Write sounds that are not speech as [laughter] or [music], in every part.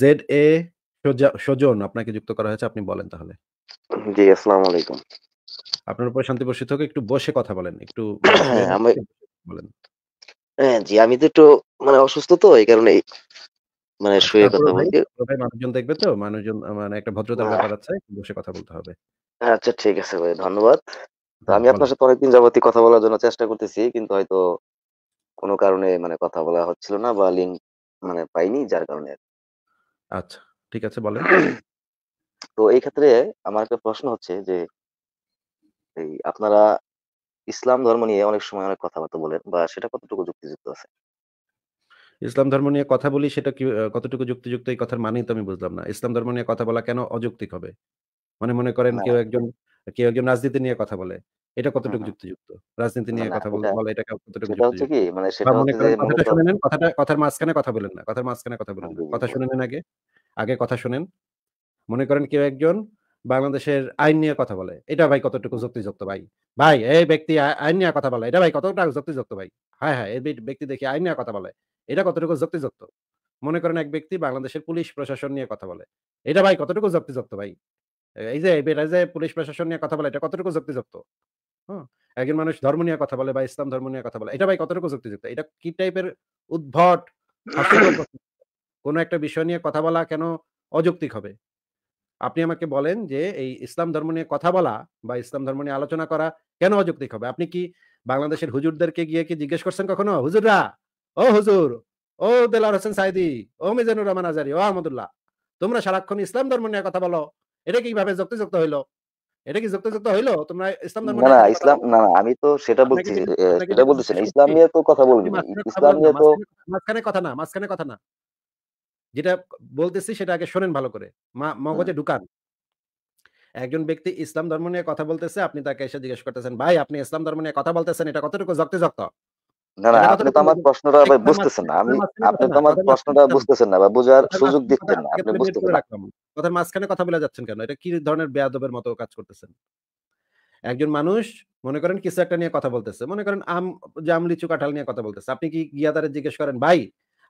Z এ সজন আপনাকে যুক্ত করা হয়েছে আপনি বলেন তাহলে জি আসসালামু আলাইকুম আপনার উপর একটু বসে কথা বলেন একটু [clears throat] হ্যাঁ, বলেন হ্যাঁ জি আমি তো একটু মানে অসুস্থ তো এই কারণে মানে আচ্ছা, শুয়ে কথা বলি মানুষজন দেখবে তো মানুষজন মানে একটা ভদ্রতার ব্যাপার আছে বসে কথা বলতে হবে আচ্ছা ঠিক আছে ভাই ধন্যবাদ হ্যাঁ, আমি আপনার সাথে অনেকদিন যাবতীয় কথা বলার জন্য চেষ্টা করতেছি কিন্তু হয়তো কোনো কারণে মানে কথা বলা হচ্ছিল না বা লিঙ্ক মানে পাইনি যার কারণে আচ্ছা, ঠিক আছে বলেন। [clears throat] তো এই ক্ষেত্রে আমার একটা প্রশ্ন হচ্ছে যে এই আপনারা ইসলাম ধর্ম নিয়ে অনেক সময় অনেক কথাবার্তা বলেন বা সেটা কতটুকু যুক্তিযুক্ত আছে? ইসলাম ধর্ম নিয়ে কথা বলি সেটা কি কতটুকু যুক্তিযুক্ত এই কথার মানেই তো আমি বুঝলাম না। ইসলাম ধর্ম নিয়ে কথা বলা কেন অযৌক্তিক হবে? মানে মনে করেন কেউ একজন কেউ একজন রাজনীতি নিয়ে কথা বলে। এটা হ্যাঁ, কতটুকু হ্যাঁ। যুক্তিযুক্ত রাজনীতি নিয়ে কথা বলা এটা কতটুকু যুক্তিযুক্ত মানে সেটা কথাটা শুনে নেন কথাটা কথার মাঝখানে কথা বলেন না কথার মাঝখানে কথা বলেন না কথা শুনে নেন আগে আগে কথা শুনেন মনে করেন কেউ একজন বাংলাদেশের আইন নিয়ে কথা বলে এটা ভাই কতটুকু যুক্তিযুক্ত ভাই ভাই এই ব্যক্তি আইন নিয়ে কথা বলে এটা ভাই কতটা যুক্তিযুক্ত ভাই হ্যাঁ হ্যাঁ এই ব্যক্তি দেখি আইন নিয়ে কথা বলে এটা কতটুকু যুক্তিযুক্ত মনে করেন এক ব্যক্তি বাংলাদেশের পুলিশ প্রশাসন নিয়ে কথা বলে এটা ভাই কতটুকু যুক্তিযুক্ত ভাই এই যে এই যে পুলিশ প্রশাসন নিয়ে কথা বলে এটা কতটুকু যুক্তিযুক্ত হুম একজন মানুষ ধর্ম নিয়ে কথা বলে বা ইসলাম ধর্ম নিয়ে কথা বলে এটা ভাই কতটুকু যুক্তিযুক্ত এটা কি টাইপের উদ্ভট [coughs] কোন একটা বিষয় নিয়ে কথা বলা কেন অযৌক্তিক হবে আপনি আমাকে বলেন যে এই ইসলাম ধর্ম নিয়ে কথা বলা বা ইসলাম ধর্ম নিয়ে আলোচনা করা কেন অযৌক্তিক হবে আপনি কি বাংলাদেশের হুজুরদেরকে গিয়ে কি জিজ্ঞেস করছেন কখনো হুজুররা ও হুজুর ও দেলার হোসেন সাইদি ও মিজানুর রহমান আজারি ও আহমদুল্লাহ তোমরা সারাক্ষণ ইসলাম ধর্ম নিয়ে কথা বলো এটা কিভাবে যুক্তিযুক্ত হইলো এটা কি হইলো তোমরা ইসলাম ধর্ম না ইসলাম না না আমি তো সেটা বলছি সেটা বলতেছি না ইসলাম নিয়ে তো কথা বলবি ইসলাম নিয়ে তো মাঝখানে কথা না মাঝখানে কথা না যেটা বলতেছি সেটা আগে শোনেন ভালো করে মগজে ঢুকান একজন ব্যক্তি ইসলাম ধর্ম নিয়ে কথা বলতেছে আপনি তাকে এসে জিজ্ঞেস করতেছেন ভাই আপনি ইসলাম ধর্ম নিয়ে কথা বলতেছেন এটা কতটুকু যক্ত যক্ত না না আপনি তো আমার প্রশ্নটা বুঝতেছেন না আমি আপনি তো আমার প্রশ্নটা বুঝতেছেন না বা বোঝার সুযোগ দিচ্ছেন না আপনি বুঝতেছেন না কথার মাঝখানে কথা বলে যাচ্ছেন কেন এটা কি ধরনের বেয়াদবের মতো কাজ করতেছেন একজন মানুষ মনে করেন কিছু একটা নিয়ে কথা বলতেছে মনে করেন আম জাম লিচু কাঁঠাল নিয়ে কথা বলতেছে আপনি কি গিয়া জিজ্ঞেস করেন ভাই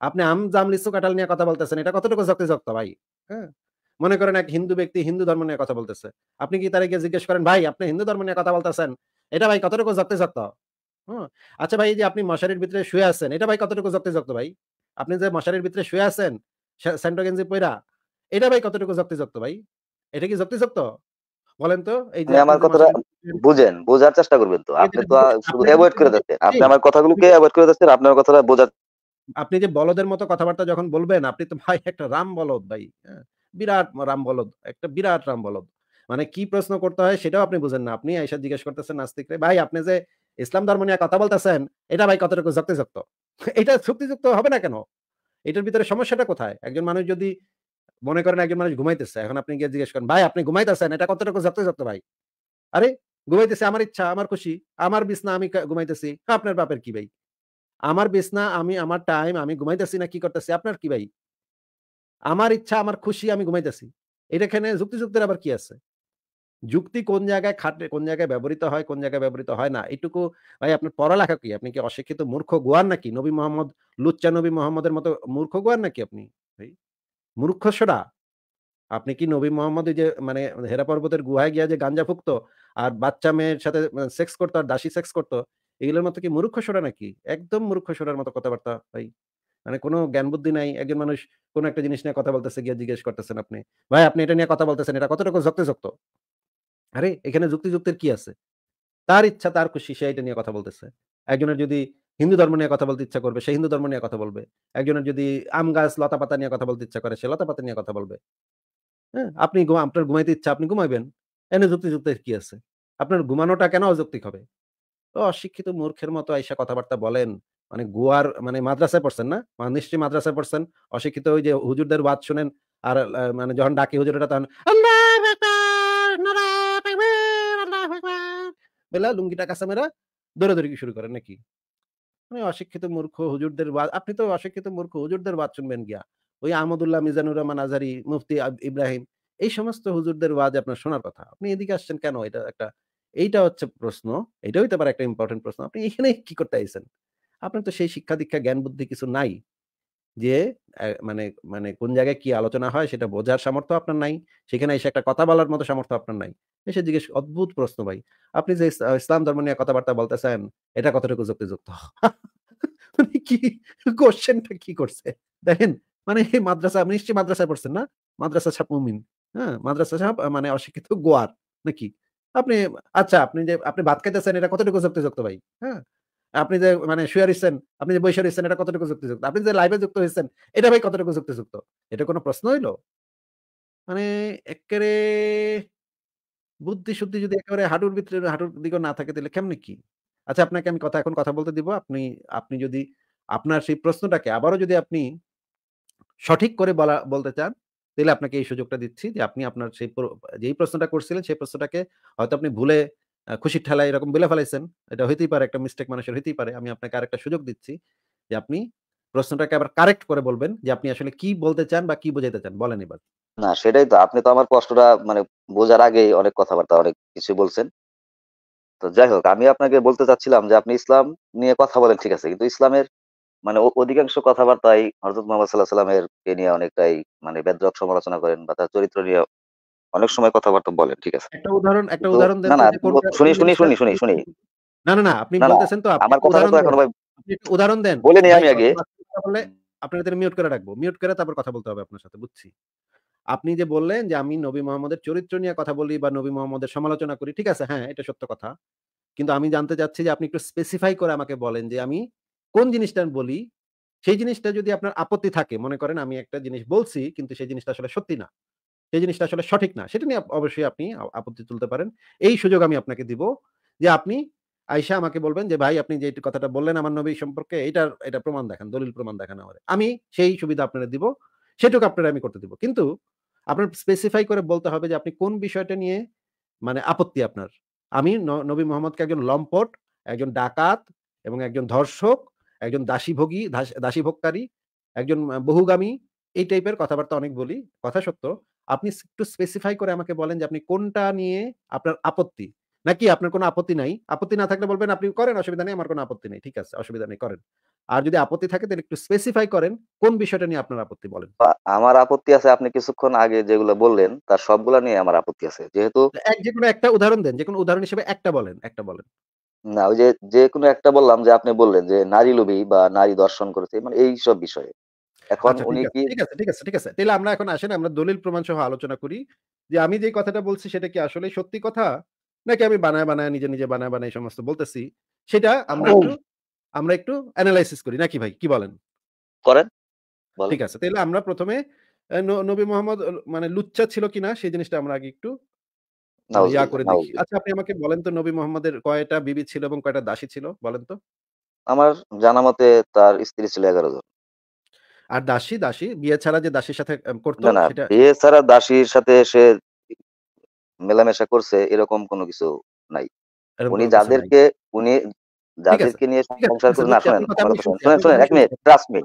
আপনি আম জাম লিচু কাঁঠাল নিয়ে কথা বলতেছেন এটা কতটুকু ভাই হ্যাঁ মনে করেন এক হিন্দু ব্যক্তি হিন্দু ধর্ম নিয়ে কথা বলতেছে আপনি কি তারে গিয়ে জিজ্ঞেস করেন ভাই আপনি হিন্দু ধর্ম নিয়ে কথা বলতেছেন এটা ভাই কতটুকু যুক্তিযুক্ত হুম আচ্ছা ভাই যে আপনি মশারির ভিতরে শুয়ে আছেন এটা ভাই কতটুকু যুক্তিযুক্ত ভাই আপনি যে মশারির ভিতরে শুয়ে আছেন স্যান্ডো পয়রা এটা ভাই কতটুকু যুক্তিযুক্ত ভাই এটা কি যুক্তিযুক্ত বলেন তো এই যে আমার কথাটা বুঝেন বোঝার চেষ্টা করবেন তো আপনি তো শুধু অ্যাভয়েড করে যাচ্ছেন আপনি আমার কথাগুলোকে অ্যাভয়েড করে যাচ্ছেন আপনার কথাটা বোঝার আপনি যে বলদের মতো কথাবার্তা যখন বলবেন আপনি তো ভাই একটা রাম বলদ ভাই হ্যাঁ? বিরাট রাম বলদ একটা বিরাট রাম বলদ মানে কি প্রশ্ন করতে হয় সেটাও আপনি বুঝেন না আপনি আইসা জিজ্ঞেস করতেছেন নাস্তিকরে ভাই আপনি যে ইসলাম ধর্ম নিয়ে কথা বলতেছেন এটা ভাই কতটুকু যুক্তিযুক্ত [laughs] এটা যুক্তিযুক্ত হবে না কেন এটার ভিতরে সমস্যাটা কোথায় একজন মানুষ যদি মনে করেন একজন মানুষ ঘুমাইতেছে এখন আপনি গিয়ে জিজ্ঞেস করেন ভাই আপনি ঘুমাইতেছেন এটা কতটুকু যুক্তিযুক্ত ভাই আরে ঘুমাইতেছে আমার ইচ্ছা আমার খুশি আমার বিছনা আমি ঘুমাইতেছি আপনার বাপের কি ভাই আমার বিছনা আমি আমার টাইম আমি ঘুমাইতেছি না কি করতেছি আপনার কি ভাই আমার ইচ্ছা আমার খুশি আমি ঘুমাইতেছি এটা এখানে যুক্তিযুক্তের আবার কি আছে যুক্তি কোন জায়গায় খাটে কোন জায়গায় ব্যবহৃত হয় কোন জায়গায় ব্যবহৃত হয় না এটুকু ভাই আপনার পড়ালেখা কি আপনি কি অশিক্ষিত মূর্খ গোয়ার নাকি নবী মোহাম্মদ লুচ্চা নবী মোহাম্মদের মতো মূর্খ গোয়ার নাকি আপনি ভাই মূর্খ সোরা আপনি কি নবী মোহাম্মদ যে মানে হেরা পর্বতের গুহায় গিয়া যে গাঞ্জা ফুকতো আর বাচ্চা মেয়ের সাথে সেক্স মানে করতো আর দাসী সেক্স করতো এগুলোর মতো কি মূর্খ সোরা নাকি একদম মূর্খ সোরার মতো কথাবার্তা ভাই মানে কোনো জ্ঞান বুদ্ধি নাই একজন মানুষ কোনো একটা জিনিস নিয়ে কথা বলতেছে গিয়ে জিজ্ঞেস করতেছেন আপনি ভাই আপনি এটা নিয়ে কথা বলতেছেন এটা কতটুকু যক্ত জক্ত আরে এখানে যুক্তিযুক্তের কি আছে তার ইচ্ছা তার খুশি সে এটা নিয়ে কথা বলতেছে একজনের যদি হিন্দু ধর্ম নিয়ে কথা বলতে ইচ্ছা করবে সে হিন্দু ধর্ম নিয়ে কথা বলবে একজনের যদি আম গাছ লতা পাতা নিয়ে কথা বলতে ইচ্ছা করে সে লতা পাতা নিয়ে কথা বলবে হ্যাঁ আপনি আপনার ঘুমাইতে ইচ্ছা আপনি ঘুমাইবেন এনে যুক্তিযুক্তের কি আছে আপনার ঘুমানোটা কেন অযৌক্তিক হবে তো অশিক্ষিত মূর্খের মতো আইসা কথাবার্তা বলেন মানে গোয়ার মানে মাদ্রাসায় পড়ছেন না মানে নিশ্চয়ই মাদ্রাসায় পড়ছেন অশিক্ষিত ওই যে হুজুরদের বাদ শোনেন আর মানে যখন ডাকি হুজুরটা তখন আল্লাহ বেলা লুঙ্গিটা কাছে মেরা দৌড়াদৌড়ি শুরু করে নাকি মানে অশিক্ষিত মূর্খ হুজুরদের আপনি তো অশিক্ষিত মূর্খ হুজুরদের বাদ শুনবেন গিয়া ওই আহমদুল্লাহ মিজানুর রহমান আজারি মুফতি ইব্রাহিম এই সমস্ত হুজুরদের ওয়াজ আপনার শোনার কথা আপনি এদিকে আসছেন কেন এটা একটা এইটা হচ্ছে প্রশ্ন এটা হইতে পারে একটা ইম্পর্টেন্ট প্রশ্ন আপনি এখানে কি করতে আইসেন আপনার তো সেই শিক্ষা দীক্ষা জ্ঞান বুদ্ধি কিছু নাই যে মানে মানে কোন জায়গায় কি আলোচনা হয় সেটা বোঝার সামর্থ্য আপনার নাই সেখানে এসে একটা কথা বলার মতো সামর্থ্য আপনার নাই এসে জিজ্ঞেস অদ্ভুত প্রশ্ন ভাই আপনি যে ইসলাম ধর্ম নিয়ে কথাবার্তা বলতেছেন এটা কতটুকু যুক্তিযুক্ত [laughs] মানে কি কোশ্চেনটা কি করছে দেখেন মানে এই মাদ্রাসা নিশ্চয়ই মাদ্রাসায় পড়ছেন না মাদ্রাসা সাহেব মুমিন হ্যাঁ মাদ্রাসা সাহেব মানে অশিক্ষিত গোয়ার নাকি আপনি আচ্ছা আপনি যে আপনি ভাত খাইতেছেন এটা কতটুকু যুক্তিযুক্ত ভাই হ্যাঁ আপনি যে মানে শুয়ে রয়েছেন আপনি যে বৈশা রয়েছেন এটা কতটুকু যুক্তিযুক্ত আপনি যে লাইভে যুক্ত হয়েছেন এটা ভাই কতটুকু যুক্তিযুক্ত এটা কোনো প্রশ্ন হইলো মানে একেবারে বুদ্ধি শুদ্ধি যদি একেবারে হাঁটুর ভিতরে হাঁটুর দিকে না থাকে তাহলে কেমনি কি আচ্ছা আপনাকে আমি কথা এখন কথা বলতে দিব আপনি আপনি যদি আপনার সেই প্রশ্নটাকে আবারও যদি আপনি সঠিক করে বলা বলতে চান তাহলে আপনাকে এই সুযোগটা দিচ্ছি যে আপনি আপনার সেই যেই প্রশ্নটা করছিলেন সেই প্রশ্নটাকে হয়তো আপনি ভুলে খুশির ঠেলায় এরকম বলে ফেলাইছেন এটা হইতেই পারে একটা মিস্টেক মানুষের হইতেই পারে আমি আপনাকে আরেকটা সুযোগ দিচ্ছি যে আপনি প্রশ্নটাকে আবার কারেক্ট করে বলবেন যে আপনি আসলে কি বলতে চান বা কি বোঝাতে চান বলেন এবার না সেটাই তো আপনি তো আমার কষ্টটা মানে বোঝার আগে অনেক কথাবার্তা অনেক কিছু বলছেন তো যাই হোক আমি আপনাকে বলতে চাচ্ছিলাম যে আপনি ইসলাম নিয়ে কথা বলেন ঠিক আছে কিন্তু ইসলামের মানে অধিকাংশ কথাবার্তাই হরত মোহাম্মদ সাল্লাহ সাল্লামের কে নিয়ে অনেকটাই মানে বেদ্রক সমালোচনা করেন বা তার চরিত্র নিয়ে অনেক সময় কথাবার্তা বলে ঠিক আছে একটা উদাহরণ একটা উদাহরণ দেন না শুনি শুনি শুনি শুনি শুনি না না না আপনি বলতেছেন তো আমার কথা তো এখন ভাই উদাহরণ দেন বলে নি আমি আগে তাহলে আপনাদের মিউট করে রাখবো মিউট করে তারপর কথা বলতে হবে আপনার সাথে বুঝছি আপনি যে বললেন যে আমি নবী মোহাম্মদের চরিত্র নিয়ে কথা বলি বা নবী মোহাম্মদের সমালোচনা করি ঠিক আছে হ্যাঁ এটা সত্য কথা কিন্তু আমি জানতে চাচ্ছি যে আপনি একটু স্পেসিফাই করে আমাকে বলেন যে আমি কোন জিনিসটা বলি সেই জিনিসটা যদি আপনার আপত্তি থাকে মনে করেন আমি একটা জিনিস বলছি কিন্তু সেই জিনিসটা আসলে সত্যি না সেই জিনিসটা আসলে সঠিক না সেটা নিয়ে অবশ্যই আপনি আপত্তি তুলতে পারেন এই সুযোগ আমি আপনাকে দিব যে আপনি আয়সা আমাকে বলবেন যে ভাই আপনি যে কথাটা বললেন আমার নবী সম্পর্কে এটার এটা প্রমাণ দেখান দলিল প্রমাণ দেখান আমার আমি সেই সুবিধা আপনারা দিব সেটুকু আপনারা আমি করতে দিব কিন্তু আপনার স্পেসিফাই করে বলতে হবে যে আপনি কোন বিষয়টা নিয়ে মানে আপত্তি আপনার আমি নবী মোহাম্মদকে একজন লম্পট একজন ডাকাত এবং একজন ধর্ষক একজন দাসীভোগী দাসীভোগকারী একজন বহুগামী এই টাইপের কথাবার্তা অনেক বলি কথা সত্য আপনি একটু স্পেসিফাই করে আমাকে বলেন যে আপনি কোনটা নিয়ে আপনার আপত্তি নাকি আপনার কোনো আপত্তি নাই আপত্তি না থাকলে বলবেন আপনি করেন অসুবিধা নেই আমার কোনো আপত্তি নেই ঠিক আছে অসুবিধা নেই করেন আর যদি আপত্তি থাকে তাহলে একটু স্পেসিফাই করেন কোন বিষয়টা নিয়ে আপনার আপত্তি বলেন আমার আপত্তি আছে আপনি কিছুক্ষণ আগে যেগুলো বললেন তার সবগুলা নিয়ে আমার আপত্তি আছে যেহেতু যে কোনো একটা উদাহরণ দেন যে কোনো উদাহরণ হিসেবে একটা বলেন একটা বলেন না ওই যে যে কোনো একটা বললাম যে আপনি বললেন যে নারী লোভী বা নারী দর্শন করেছে মানে এই সব বিষয়ে এখন আচ্ছা, উনি কি ঠিক আছে ঠিক আছে ঠিক আছে তাহলে আমরা এখন আসেন আমরা দলিল প্রমাণ সহ আলোচনা করি যে আমি যে কথাটা বলছি সেটা কি আসলে সত্যি কথা নাকি আমি বানায় বানায় নিজে নিজে বানায় বানায় সমস্ত বলতেছি সেটা আমরা একটু আমরা একটু অ্যানালাইসিস করি নাকি ভাই কি বলেন করেন ঠিক আছে তাহলে আমরা প্রথমে নবী মোহাম্মদ মানে লুচ্চা ছিল কিনা সেই জিনিসটা আমরা আগে একটু ইয়া করে দেখি আচ্ছা আপনি আমাকে বলেন তো নবী মোহাম্মদের কয়টা বিবি ছিল এবং কয়টা দাসী ছিল বলেন তো আমার জানা মতে তার স্ত্রী ছিল এগারো জন আর দাসী দাসী বিয়ে ছাড়া যে দাসীর সাথে করতো না বিয়ে ছাড়া দাসীর সাথে সে মেলামেশা করছে এরকম কোনো কিছু নাই উনি যাদেরকে উনি যাদেরকে নিয়ে সংসার করে না শুনেন শুনেন শুনেন এক minute trust me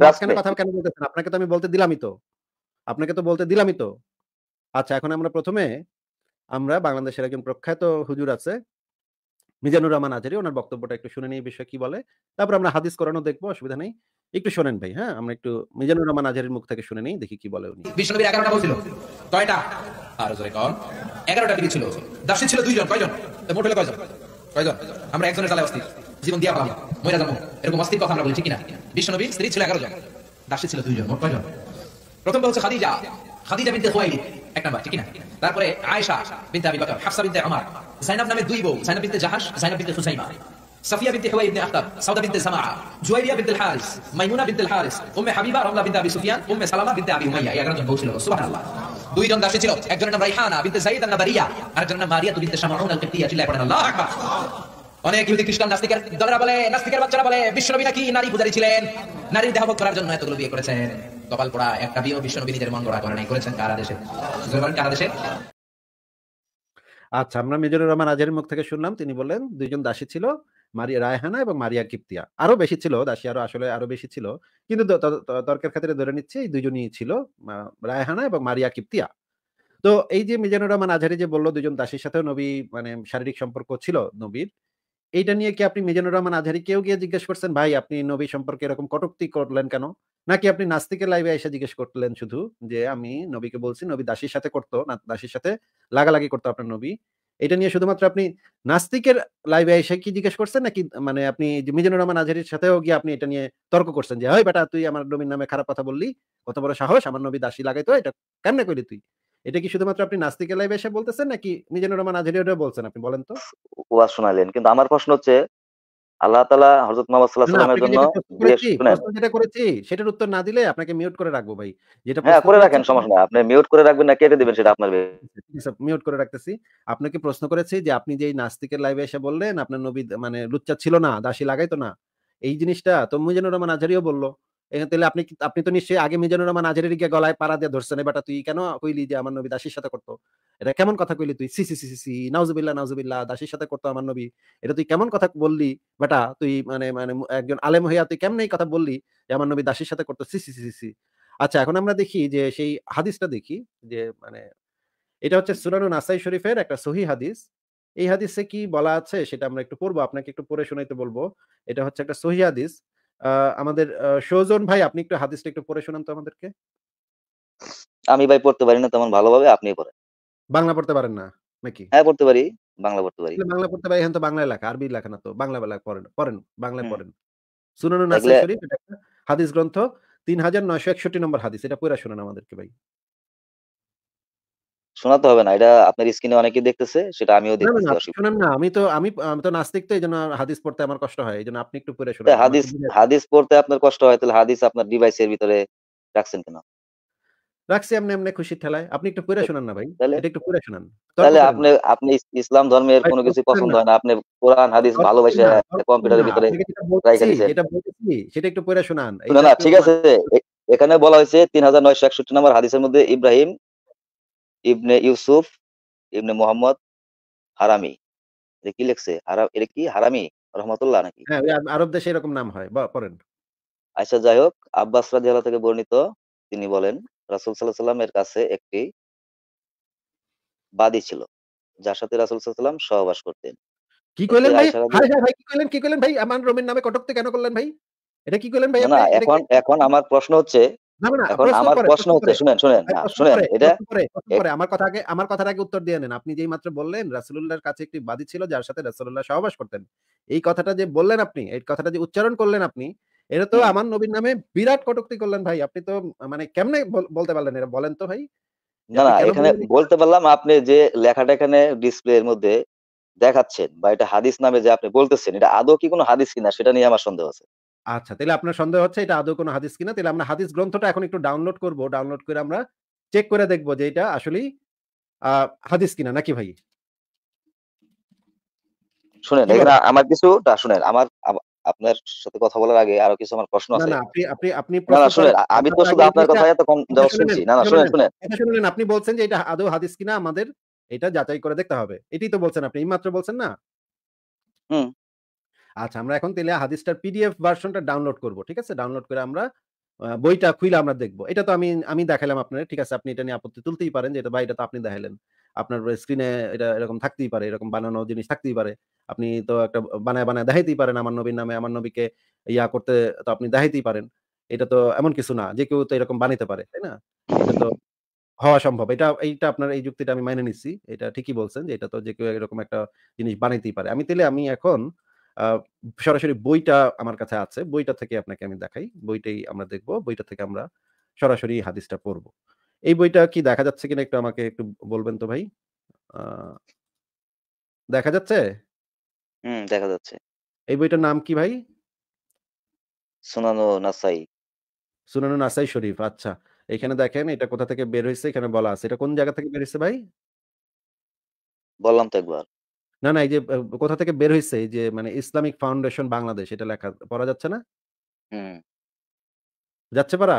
trust me কথা কেন বলতেছেন আপনাকে তো আমি বলতে দিলামই তো আপনাকে তো বলতে দিলামই তো আচ্ছা এখন আমরা প্রথমে আমরা বাংলাদেশের একজন প্রখ্যাত হুজুর আছে মিজানুর রহমান আজারি ওনার বক্তব্যটা একটু শুনে নিই বিষয় কি বলে তারপর আমরা হাদিস করানো দেখবো অসুবিধা নেই একটু শোনেন ভাই হ্যাঁ আমরা একটু মিজানুর রহমান আজহারের মুখ থেকে শুনে নেই দেখি কি বলে উনি বিষ্ণুনবীর এগারোটা বলছিল কয়টা আর জোরে কন এগারোটা বিবি ছিল দাসী ছিল দুইজন কয়জন মোট হলে কয়জন কয়জন আমরা একজনের চালে অস্থির জীবন দিয়া পাবো মহিলা জানো এরকম অস্থির কথা আমরা বলছি কিনা বিষ্ণুনবীর স্ত্রী ছিল এগারো জন দাসী ছিল দুইজন মোট কয়জন প্রথম হচ্ছে খাদিজা খাদিজা বিনতে খুয়াইলি এক নাম্বার ঠিক কিনা তারপরে আয়েশা বিনতে আবি বকর হাফসা বিনতে আমার জাইনাব নামে দুই বউ জাইনাব বিনতে জাহাশ জাইনাব বিনতে সুসাইমা সাফিয়া বিনতে হুয়াই ইবনে আখতাব সাউদা বিনতে জামা জুয়াইরিয়া বিনতে হারিস মাইমুনা বিনতে হারিস উম্মে হাবিবা রামলা বিনতে আবি সুফিয়ান উম্মে সালামা বিনতে আবি উমাইয়া এই এগারো জন বউ ছিল সুবহানাল্লাহ দাসী ছিল একজনের নাম রাইহানা বিনতে যায়েদ আন-নাবারিয়া আরেকজনের নাম মারিয়া বিনতে শামাউন আল-কিবতিয়া চিল্লায় পড়েন আল্লাহু আকবার অনেক ইহুদি খ্রিস্টান নাস্তিকের দলেরা বলে নাস্তিকের বাচ্চারা বলে বিশ্বনবী নাকি নারী পূজারী ছিলেন নারীর দেহ করার জন্য এতগুলো বিয়ে করেছেন কপাল পোড়া একটা বিয়ে বিশ্বনবী নিজের মন গড়া করে নাই করেছেন কারা দেশে কারা দেশে আচ্ছা আমরা মেজর রহমান আজের মুখ থেকে শুনলাম তিনি বললেন দুইজন দাসী ছিল মারিয়া রায়হানা এবং মারিয়া কিপ্তিয়া আরো বেশি ছিল দাসী আরো আসলে আরো বেশি ছিল কিন্তু তর্কের ক্ষেত্রে ধরে নিচ্ছে এই দুজনই ছিল রায়হানা এবং মারিয়া কিপ্তিয়া তো এই যে মিজানুর রহমান আজহারি যে বললো দুজন দাসীর সাথে নবী মানে শারীরিক সম্পর্ক ছিল নবীর এইটা নিয়ে কি আপনি মিজানুর রহমান আজহারি কেউ গিয়ে জিজ্ঞেস করছেন ভাই আপনি নবী সম্পর্কে এরকম কটুক্তি করলেন কেন নাকি আপনি নাস্তিকের লাইভে এসে জিজ্ঞেস করলেন শুধু যে আমি নবীকে বলছি নবী দাসীর সাথে করতো না দাসীর সাথে লাগালাগি করতো আপনার নবী এটা নিয়ে শুধুমাত্র আপনি নাস্তিকের লাইভে এসে কি জিজ্ঞেস করছেন নাকি মানে আপনি মিজানুর রহমান আজহারির সাথেও গিয়ে আপনি এটা নিয়ে তর্ক করছেন যে হয় বেটা তুই আমার নবীর নামে খারাপ কথা বললি কত বড় সাহস আমার নবী দাসী লাগাই তো এটা কেমনে করি তুই এটা কি শুধুমাত্র আপনি নাস্তিকের লাইভে এসে বলতেছেন নাকি মিজানুর রহমান আজহারি বলছেন আপনি বলেন তো ওয়া শোনালেন কিন্তু আমার প্রশ্ন হচ্ছে আল্লাহ তালা হজরত মোহাম্মদ সাল্লাহ জন্য যেটা করেছি সেটার উত্তর না দিলে আপনাকে মিউট করে রাখবো ভাই যেটা হ্যাঁ করে রাখেন সমস্যা না আপনি মিউট করে রাখবেন না কেটে সেটা আপনার মিউট আচ্ছা, করে রাখতেছি আপনাকে প্রশ্ন করেছি যে আপনি যে নাস্তিকের লাইভে এসে বললেন আপনার নবী মানে লুচ্চা ছিল না দাসী লাগাইতো না এই জিনিসটা তো মুজানুর রহমান আজারিও বললো এখানে তাহলে আপনি আপনি তো নিশ্চয়ই আগে মিজানুর রহমান আজারির গলায় পাড়া দিয়ে ধরছেন এবার তুই কেন কইলি যে আমার নবী দাসীর সাথে করতো এটা কেমন কথা কইলি তুই সি সি সি সি নাউজুবিল্লাহ নাউজুবিল্লাহ দাসের সাথে করতো আমার নবী এটা তুই কেমন কথা বললি বেটা তুই মানে মানে একজন আলেম হইয়া তুই কেমন এই কথা বললি যে আমার নবী দাসের সাথে করতো সি সি সি সি আচ্ছা এখন আমরা দেখি যে সেই হাদিসটা দেখি যে মানে এটা হচ্ছে সুরানু নাসাই শরীফের একটা সহি হাদিস এই হাদিসে কি বলা আছে সেটা আমরা একটু পড়বো আপনাকে একটু পড়ে শোনাইতে বলবো এটা হচ্ছে একটা সহি হাদিস আমাদের সৌজন ভাই আপনি একটু হাদিসটা একটু পড়ে শোনান তো আমাদেরকে আমি ভাই পড়তে পারি না তেমন ভালোভাবে আপনি পড়েন বাংলা পড়তে পারেন না নাকি? হ্যাঁ, পড়তে পারি। বাংলা পড়তে পারি। বাংলা পড়তে পারি এখন তো বাংলায় লেখা, আরবি লেখা না তো। বাংলা বেলা পড়েন, পড়েন, বাংলায় পড়েন। সুনানে নাসাই এগুলা শরীফ এটা একটা হাদিস গ্রন্থ। ৩৯৬১ নম্বর হাদিস। এটা পইড়া শোনান আমাদেরকে ভাই। শোনাতে হবে না। এটা আপনার স্ক্রিনে অনেকে দেখতেছে, সেটা আমিও দেখতেছি, না, না। আমি তো আমি আমি তো নাস্তিক তো এইজন্য হাদিস পড়তে আমার কষ্ট হয়। এইজন্য আপনি একটু পইড়া শুনুন হাদিস হাদিস পড়তে আপনার কষ্ট হয়, তাহলে হাদিস আপনার ডিভাইসের ভিতরে রাখছেন কেন? আপনি খুশি ঠেলায় আপনি একটু পড়ে না ভাই এটা একটু পড়ে তাহলে আপনি আপনি ইসলাম ধর্মের কোনো কিছু পছন্দ হয় না আপনি কোরআন হাদিস ভালোবাসে কম্পিউটারের ভিতরে এটা বলতেছি সেটা একটু পড়ে না না ঠিক আছে এখানে বলা হয়েছে নম্বর হাদিসের মধ্যে ইব্রাহিম ইবনে ইউসুফ ইবনে মোহাম্মদ হারামি এটা কি লিখছে এটা কি হারামি রহমতুল্লাহ নাকি হ্যাঁ আরব দেশে এরকম নাম হয় বা পড়েন আচ্ছা যাই হোক আব্বাস থেকে বর্ণিত তিনি বলেন রাসুল সাল্লাহ সাল্লামের কাছে একটি বাদী ছিল যার সাথে রাসুল সাল্লাম সহবাস করতেন কি কইলেন ভাই ভাই কি কইলেন কি কইলেন ভাই আমান নামে কটকতে কেন করলেন ভাই এটা কি কইলেন ভাই না এখন এখন আমার প্রশ্ন হচ্ছে এখন আমার প্রশ্ন হচ্ছে শুনেন শুনেন শুনেন এটা পরে আমার কথা আগে আমার কথার আগে উত্তর দিয়ে নেন আপনি যেই মাত্র বললেন রাসূলুল্লাহর কাছে একটি বাদী ছিল যার সাথে রাসূলুল্লাহ সহবাস করতেন এই কথাটা যে বললেন আপনি এই কথাটা যে উচ্চারণ করলেন আপনি এটা তো হ্যাঁ। আমার নবীর নামে বিরাট কটুক্তি করলেন ভাই আপনি তো মানে কেমনে বলতে পারলেন এটা বলেন তো ভাই না না এখানে বলতে পারলাম আপনি যে লেখাটা এখানে ডিসপ্লে এর মধ্যে দেখাচ্ছেন বা এটা হাদিস নামে যে আপনি বলতেছেন এটা আদৌ কি কোনো হাদিস কিনা সেটা নিয়ে আমার সন্দেহ আছে আচ্ছা তাহলে আপনার সন্দেহ হচ্ছে এটা আদৌ কোনো হাদিস কিনা তাহলে আমরা হাদিস গ্রন্থটা এখন একটু ডাউনলোড করব ডাউনলোড করে আমরা চেক করে দেখব যে এটা আসলে হাদিস কিনা নাকি ভাই শুনেন এখানে আমার কিছুটা শুনেন আমার আপনার সাথে কথা বলার আগে আরো কিছু আমার প্রশ্ন আছে আপনি আপনি আপনি না শুনেন আমি তো শুধু আপনার কথাই এত কম জবাব শুনছি না না শুনেন শুনেন এটা শুনেন আপনি বলছেন যে এটা আদৌ হাদিস কিনা আমাদের এটা যাচাই করে দেখতে হবে এটাই তো বলছেন আপনি এইমাত্র বলছেন না হুম আচ্ছা আমরা এখন তাহলে হাদিসটার পিডিএফ ভার্সনটা ডাউনলোড করব ঠিক আছে ডাউনলোড করে আমরা বইটা খুইলে আমরা দেখব এটা তো আমি আমি দেখালাম আপনার ঠিক আছে আপনি এটা নিয়ে আপত্তি তুলতেই পারেন যে এটা ভাই এটা তো আপনি দেখালেন আপনার স্ক্রিনে এটা এরকম থাকতেই পারে এরকম বানানো জিনিস থাকতেই পারে আপনি তো একটা বানায় বানায় দেখাইতেই পারেন আমার নবীর নামে আমার নবীকে ইয়া করতে তো আপনি দেখাইতেই পারেন এটা তো এমন কিছু না যে কেউ তো এরকম বানাইতে পারে তাই না এটা তো হওয়া সম্ভব এটা এইটা আপনার এই যুক্তিটা আমি মাইনে নিচ্ছি এটা ঠিকই বলছেন যে এটা তো যে কেউ এরকম একটা জিনিস বানাইতেই পারে আমি তাহলে আমি এখন সরাসরি বইটা আমার কাছে আছে বইটা থেকে আপনাকে আমি দেখাই বইটাই আমরা দেখব বইটা থেকে আমরা সরাসরি হাদিসটা পড়বো এই বইটা কি দেখা যাচ্ছে কিনা একটু আমাকে একটু বলবেন তো ভাই দেখা যাচ্ছে হুম দেখা যাচ্ছে এই বইটার নাম কি ভাই সুনানো নাসাই সুনানো নাসাই শরীফ আচ্ছা এখানে দেখেন এটা কোথা থেকে বের হয়েছে এখানে বলা আছে এটা কোন জায়গা থেকে বের হয়েছে ভাই বললাম তো একবার না না এই যে কোথা থেকে বের হয়েছে এই যে মানে ইসলামিক ফাউন্ডেশন বাংলাদেশ এটা লেখা পড়া যাচ্ছে না হুম যাচ্ছে পড়া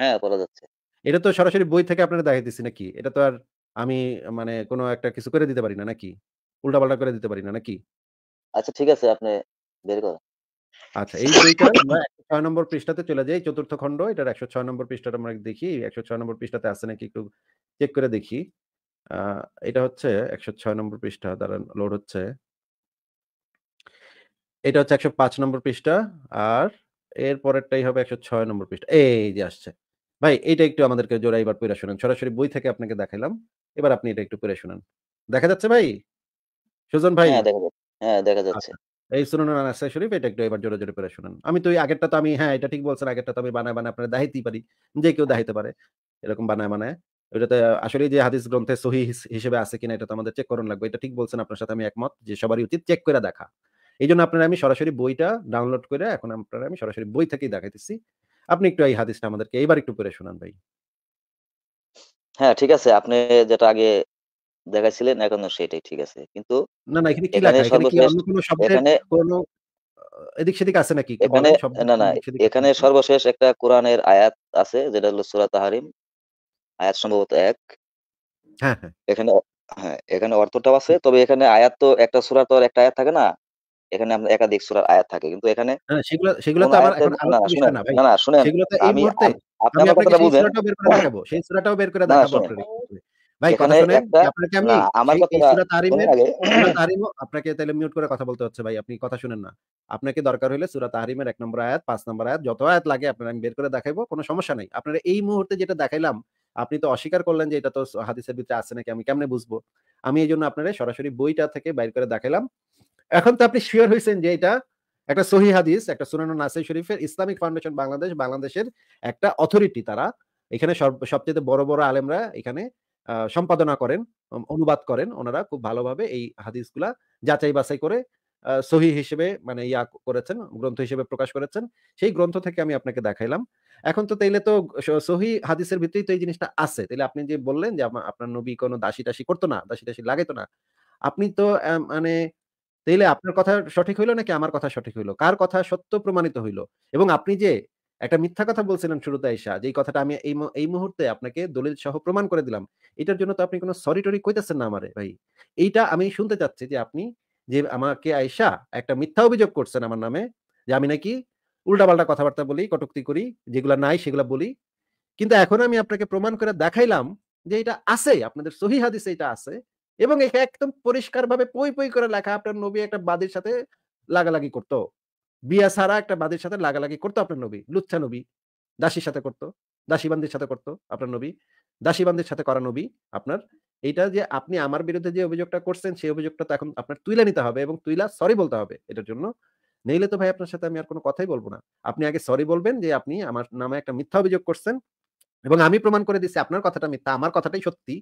হ্যাঁ পড়া যাচ্ছে এটা তো সরাসরি বই থেকে আপনারা দিচ্ছি নাকি এটা তো আর আমি মানে কোনো একটা কিছু করে দিতে পারি না নাকি উল্টাপাল্টা করে দিতে পারি না নাকি আচ্ছা ঠিক আছে আপনি বের করেন আচ্ছা এই বইটা আমরা ছয় নম্বর পৃষ্ঠাতে চলে যাই চতুর্থ খণ্ড এটার একশো ছয় নম্বর পৃষ্ঠাটা আমরা দেখি একশো ছয় নম্বর পৃষ্ঠাতে আছে নাকি একটু চেক করে দেখি এটা হচ্ছে একশো ছয় নম্বর পৃষ্ঠা দ্বারা লোড হচ্ছে এটা হচ্ছে একশো পাঁচ নম্বর পৃষ্ঠা আর এর পরেরটাই হবে একশো ছয় নম্বর পৃষ্ঠা এই যে আসছে ভাই এটা একটু আমাদেরকে জোড়া এবার পড়ে শোনান সরাসরি বই থেকে আপনাকে দেখাইলাম এবার আপনি এটা একটু পড়ে শোনান দেখা যাচ্ছে ভাই সুজন ভাই হ্যাঁ দেখা যাচ্ছে হ্যাঁ দেখা যাচ্ছে আচ্ছা। এই সুনান আনাসা শরীফ এটা একটু এবার জোড়া জোরে পড়ে শোনান আমি তো আগেরটা তো আমি হ্যাঁ এটা ঠিক বলছেন আগেরটা তো আমি বানায় বানায় আপনারা দাহিতেই পারি যে কেউ দাহিতে পারে এরকম বানায় বানায় ওইটাতে আসলে যে হাদিস গ্রন্থে সহি হিসেবে আছে কিনা এটা তো আমাদের চেক করুন লাগবে এটা ঠিক বলছেন আপনার সাথে আমি একমত যে সবারই উচিত চেক করে দেখা এই জন্য আপনারা আমি সরাসরি বইটা ডাউনলোড করে এখন আপনারা আমি সরাসরি বই থেকেই দেখাইতেছি আপনি একটু এই হাদিসটা আমাদেরকে এইবার একটু পড়ে শোনান ভাই হ্যাঁ ঠিক আছে আপনি যেটা আগে দেখাছিলেন এখন সেটাই ঠিক আছে কিন্তু না না এখানে কি লেখা এখানে অন্য কোনো শব্দে কোনো এদিক সেদিক আছে নাকি এখানে না না এখানে সর্বশেষ একটা কোরআনের আয়াত আছে যেটা হলো সূরা তাহরিম আয়াত সম্ভবত এক হ্যাঁ হ্যাঁ এখানে হ্যাঁ এখানে অর্থটাও আছে তবে এখানে আয়াত তো একটা সূরা তো একটা আয়াত থাকে না এখানে আপনার একাধিক সুরার আয়াত থাকে কিন্তু এখানে সেগুলো না না কথাটা বুঝেন সেই বের করে দেখাবো কথা শুনেন না আপনাকে দরকার হলে এক নম্বর আয়াত পাঁচ নম্বর যত আয়াত লাগে আপনারা বের করে কোনো সমস্যা নাই এই মুহূর্তে যেটা দেখাইলাম আপনি তো অস্বীকার করলেন যে এটা তো হাদিসের ভিতরে আছে নাকি আমি কেমনে বুঝবো আমি এই জন্য আপনারা সরাসরি বইটা থেকে বাইর করে দেখাইলাম এখন তো আপনি শিওর হয়েছেন যে এটা একটা সহি হাদিস একটা সুনানো নাসির শরীফের ইসলামিক ফাউন্ডেশন বাংলাদেশ বাংলাদেশের একটা অথরিটি তারা এখানে সবচেয়ে বড় বড় আলেমরা এখানে সম্পাদনা করেন অনুবাদ করেন ওনারা খুব ভালোভাবে এই হাদিসগুলা যাচাই বাছাই করে সহি হিসেবে মানে ইয়া করেছেন গ্রন্থ হিসেবে প্রকাশ করেছেন সেই গ্রন্থ থেকে আমি আপনাকে দেখাইলাম এখন তো তাইলে তো সহি হাদিসের ভিত্তিতে তো এই জিনিসটা আছে তাইলে আপনি যে বললেন যে আপনার নবী কোনো দাসী টাসি করতো না দাসী টাসি লাগাইতো না আপনি তো মানে তাইলে আপনার কথা সঠিক হইলো নাকি আমার কথা সঠিক হইলো কার কথা সত্য প্রমাণিত হইলো এবং আপনি যে একটা মিথ্যা কথা বলছিলেন শুরুতে আইসা যে কথাটা আমি এই এই মুহূর্তে আপনাকে দলিল সহ প্রমাণ করে দিলাম এটার জন্য তো আপনি কোনো সরি টরি কইতেছেন না আমারে ভাই এইটা আমি শুনতে চাচ্ছি যে আপনি যে আমাকে আইসা একটা মিথ্যা অভিযোগ করছেন আমার নামে যে আমি নাকি উল্টাপাল্টা কথাবার্তা বলি কটুক্তি করি যেগুলো নাই সেগুলো বলি কিন্তু এখন আমি আপনাকে প্রমাণ করে দেখাইলাম যে এটা আছে আপনাদের সহি হাদিসে এটা আছে এবং এটা একদম পরিষ্কার ভাবে পই পই করে লেখা আপনার নবী একটা বাদির সাথে লাগালাগি করতো বিয়া সারা একটা বাদির সাথে লাগালাগি করতো আপনার নবী লুচ্ছা নবী দাসীর সাথে করতো দাসীবান্দির সাথে করতো আপনার নবী দাসীবান্দির সাথে করা নবী আপনার এইটা যে আপনি আমার বিরুদ্ধে যে অভিযোগটা করছেন সেই অভিযোগটা তো এখন আপনার তুইলা নিতে হবে এবং তুইলা সরি বলতে হবে এটার জন্য নেইলে তো ভাই আপনার সাথে আমি আর কোনো কথাই বলবো না আপনি আগে সরি বলবেন যে আপনি আমার নামে একটা মিথ্যা অভিযোগ করছেন এবং আমি প্রমাণ করে দিচ্ছি আপনার কথাটা মিথ্যা আমার কথাটাই সত্যি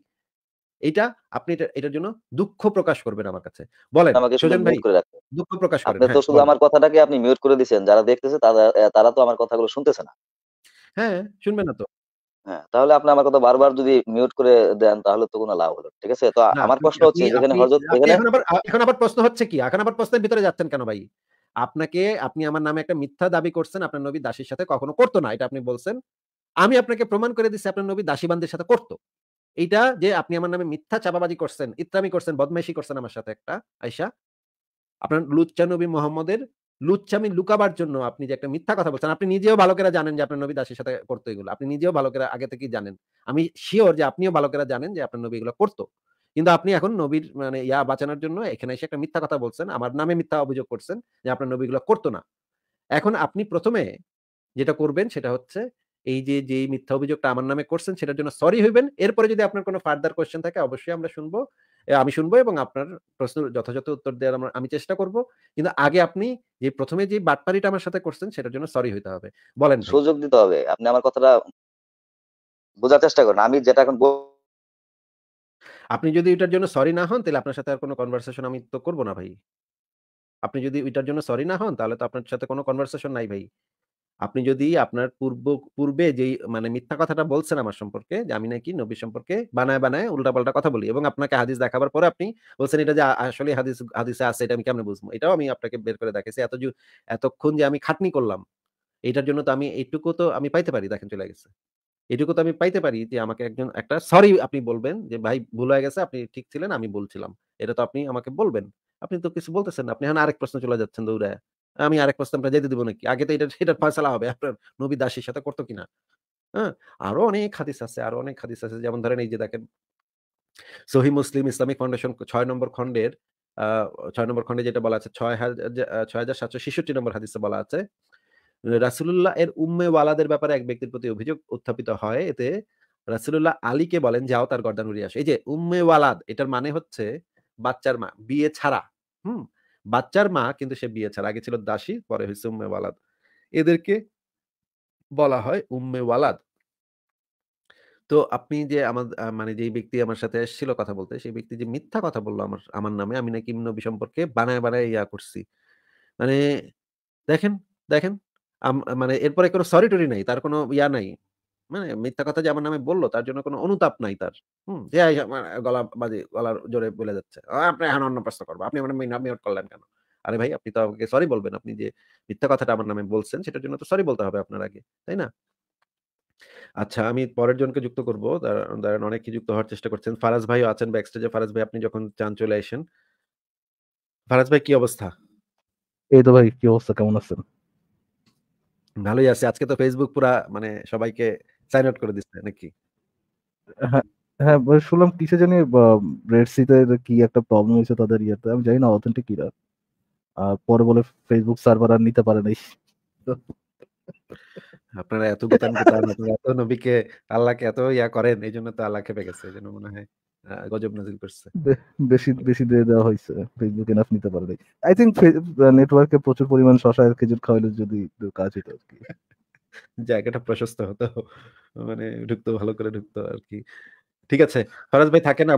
এটা আপনি এটার জন্য দুঃখ প্রকাশ করবেন আমার কাছে বলেন সুজন ভাই দুঃখ প্রকাশ করেন তো হ্যাঁ, শুধু আমার কথাটাকে আপনি মিউট করে দিয়েছেন যারা দেখতেছে তারা তো আমার কথাগুলো শুনতেছে না হ্যাঁ শুনবে না তো হ্যাঁ তাহলে আপনি আমার কথা বারবার যদি মিউট করে দেন তাহলে তো কোনো লাভ হলো ঠিক আছে তো আমার প্রশ্ন হচ্ছে এখানে এখানে এখন আবার এখন আবার প্রশ্ন হচ্ছে কি এখন আবার প্রশ্নের ভিতরে যাচ্ছেন কেন ভাই আপনাকে আপনি আমার নামে একটা মিথ্যা দাবি করছেন আপনার নবী দাসীর সাথে কখনো করতো না এটা আপনি বলছেন আমি আপনাকে প্রমাণ করে দিচ্ছি আপনার নবী দাসীবানদের সাথে করতো এইটা যে আপনি আমার নামে মিথ্যা চাপাবাজি করছেন ইত্রামি করছেন বদমাইশি করছেন আমার সাথে একটা আয়সা আপনার লুচ্চা নবী মোহাম্মদের লুচ্ছামি লুকাবার জন্য আপনি যে একটা মিথ্যা কথা বলছেন আপনি নিজেও ভালোকেরা জানেন যে আপনার নবী দাসের সাথে করতো এগুলো আপনি নিজেও ভালোকেরা আগে থেকেই জানেন আমি শিওর যে আপনিও ভালোকেরা জানেন যে আপনার নবী এগুলো করতো কিন্তু আপনি এখন নবীর মানে ইয়া বাঁচানোর জন্য এখানে এসে একটা মিথ্যা কথা বলছেন আমার নামে মিথ্যা অভিযোগ করছেন যে আপনার নবীগুলো করতো না এখন আপনি প্রথমে যেটা করবেন সেটা হচ্ছে এই যে যে মিথ্যা অভিযোগটা আমার নামে করছেন সেটার জন্য সরি হইবেন এরপরে যদি আপনার কোনো ফার্দার কোয়েশ্চেন থাকে অবশ্যই আমরা শুনবো আমি শুনবো এবং আপনার প্রশ্নের যথাযথ উত্তর দেওয়ার আমরা আমি চেষ্টা করব কিন্তু আগে আপনি যে প্রথমে যে বাটপারিটা আমার সাথে করছেন সেটার জন্য সরি হইতে হবে বলেন সুযোগ দিতে হবে আপনি আমার কথাটা বোঝার চেষ্টা করুন আমি যেটা এখন আপনি যদি এটার জন্য সরি না হন তাহলে আপনার সাথে আর কোনো কনভারসেশন আমি তো করবো না ভাই আপনি যদি ওইটার জন্য সরি না হন তাহলে তো আপনার সাথে কোনো কনভারসেশন নাই ভাই আপনি যদি আপনার পূর্ব পূর্বে যেই মানে মিথ্যা কথাটা বলছেন আমার সম্পর্কে যে আমি নাকি নবী সম্পর্কে বানায় বানায় উল্টাপাল্টা কথা বলি এবং আপনাকে হাদিস দেখাবার পরে আপনি বলছেন এটা যে আসলে হাদিস হাদিসে আছে এটা আমি কেমন বুঝবো এটাও আমি আপনাকে বের করে দেখেছি এত এতক্ষণ যে আমি খাটনি করলাম এটার জন্য তো আমি এইটুকু তো আমি পাইতে পারি দেখেন চলে গেছে এটুকু তো আমি পাইতে পারি যে আমাকে একজন একটা সরি আপনি বলবেন যে ভাই ভুল হয়ে গেছে আপনি ঠিক ছিলেন আমি বলছিলাম এটা তো আপনি আমাকে বলবেন আপনি তো কিছু বলতেছেন আপনি এখন আরেক প্রশ্ন চলে যাচ্ছেন দৌড়ায় আমি আরেক প্রশ্ন আমরা যেতে দেবো নাকি আগে তো এটা এটার ফয়সলা হবে আপনার নবী দাসের সাথে করতো কিনা হ্যাঁ আরো অনেক হাদিস আছে আরো অনেক হাদিস আছে যেমন ধরেন এই যে দেখেন সহি মুসলিম ইসলামিক ফাউন্ডেশন ছয় নম্বর খণ্ডের ছয় নম্বর খণ্ডে যেটা বলা আছে ছয় হাজার ছয় হাজার সাতশো ছেষট্টি নম্বর হাদিসে বলা আছে রাসুলুল্লাহ এর উম্মে ওয়ালাদের ব্যাপারে এক ব্যক্তির প্রতি অভিযোগ উত্থাপিত হয় এতে রাসুলুল্লাহ আলীকে বলেন যাও তার গর্দান উড়িয়ে আসো এই যে উম্মে ওয়ালাদ এটার মানে হচ্ছে বাচ্চার মা বিয়ে ছাড়া হুম বাচ্চার মা কিন্তু সে বিয়ে ছাড়া আগে ছিল দাসী পরে হয়েছে উম্মে ওয়ালাদ এদেরকে বলা হয় উম্মে ওয়ালাদ তো আপনি যে আমার মানে যেই ব্যক্তি আমার সাথে এসেছিল কথা বলতে সেই ব্যক্তি যে মিথ্যা কথা বললো আমার আমার নামে আমি নাকি নবী সম্পর্কে বানায় বানায় ইয়া করছি মানে দেখেন দেখেন মানে এরপরে কোনো সরি টরি নাই তার কোনো ইয়া নাই মানে মিথ্যা কথা যে আমার নামে বললো তার জন্য কোনো অনুতাপ নাই তার হম মানে গলা বাজে গলার জোরে বলে যাচ্ছে আপনি এখন অন্য প্রশ্ন করবো আপনি আমার মিউট করলেন কেন আরে ভাই আপনি তো আমাকে সরি বলবেন আপনি যে মিথ্যা কথাটা আমার নামে বলছেন সেটার জন্য তো সরি বলতে হবে আপনার আগে তাই না আচ্ছা আমি পরের জনকে যুক্ত করবো দাঁড়ান অনেকে যুক্ত হওয়ার চেষ্টা করছেন ফারাজ ভাইও আছেন ব্যাকস্টেজে ফারাজ ভাই আপনি যখন চান চলে আসেন ফারাজ ভাই কি অবস্থা এই তো ভাই কি অবস্থা কেমন আছেন ভালোই আছে আজকে তো ফেসবুক পুরা মানে সবাইকে সাইন আউট করে দিচ্ছে নাকি হ্যাঁ, হ্যাঁ শুনলাম কিসে জানি রেড সিতে কি একটা প্রবলেম হয়েছে তাদের ইয়েতে আমি জানি না অথেন্টিক কিরা আর পরে বলে ফেসবুক সার্ভার আর নিতে পারে নাই আপনারা এত এত নবীকে আল্লাহকে এত ইয়া করেন এই জন্য তো আল্লাহ খেপে গেছে এই জন্য মনে হয় গজব নাজিল করছে বেশি বেশি দিয়ে দেওয়া হয়েছে ফেসবুক এনাফ নিতে পারে আই থিঙ্ক নেটওয়ার্কে প্রচুর পরিমাণ শশা খেজুর খাওয়াইলে যদি কাজ হইতো আর কি জায়গাটা প্রশস্ত হতো মানে ঢুকতো ভালো করে ঢুকতো আর কি ঠিক আছে ফরাজ ভাই থাকেন